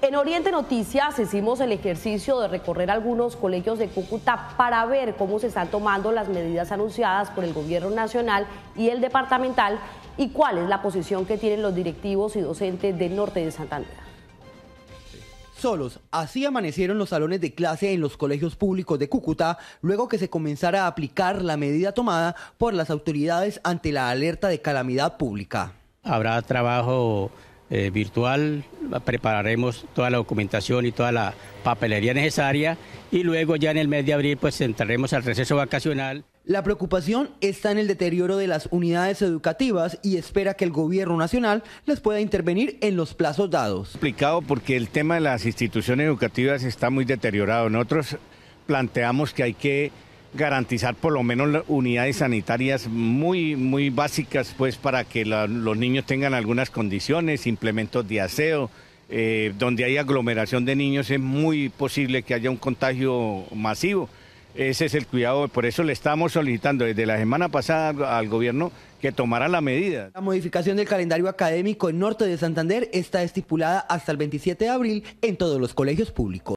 En Oriente Noticias hicimos el ejercicio de recorrer algunos colegios de Cúcuta para ver cómo se están tomando las medidas anunciadas por el gobierno nacional y el departamental y cuál es la posición que tienen los directivos y docentes del norte de Santander. Solos, así amanecieron los salones de clase en los colegios públicos de Cúcuta, luego que se comenzara a aplicar la medida tomada por las autoridades ante la alerta de calamidad pública. Habrá trabajo eh, virtual, prepararemos toda la documentación y toda la papelería necesaria y luego ya en el mes de abril pues entraremos al receso vacacional. La preocupación está en el deterioro de las unidades educativas y espera que el gobierno nacional les pueda intervenir en los plazos dados. Explicado porque el tema de las instituciones educativas está muy deteriorado. Nosotros planteamos que hay que garantizar por lo menos unidades sanitarias muy, muy básicas, pues para que los niños tengan algunas condiciones, implementos de aseo. Eh, donde hay aglomeración de niños es muy posible que haya un contagio masivo. Ese es el cuidado, por eso le estamos solicitando desde la semana pasada al gobierno que tomara la medida. La modificación del calendario académico en Norte de Santander está estipulada hasta el 27 de abril en todos los colegios públicos.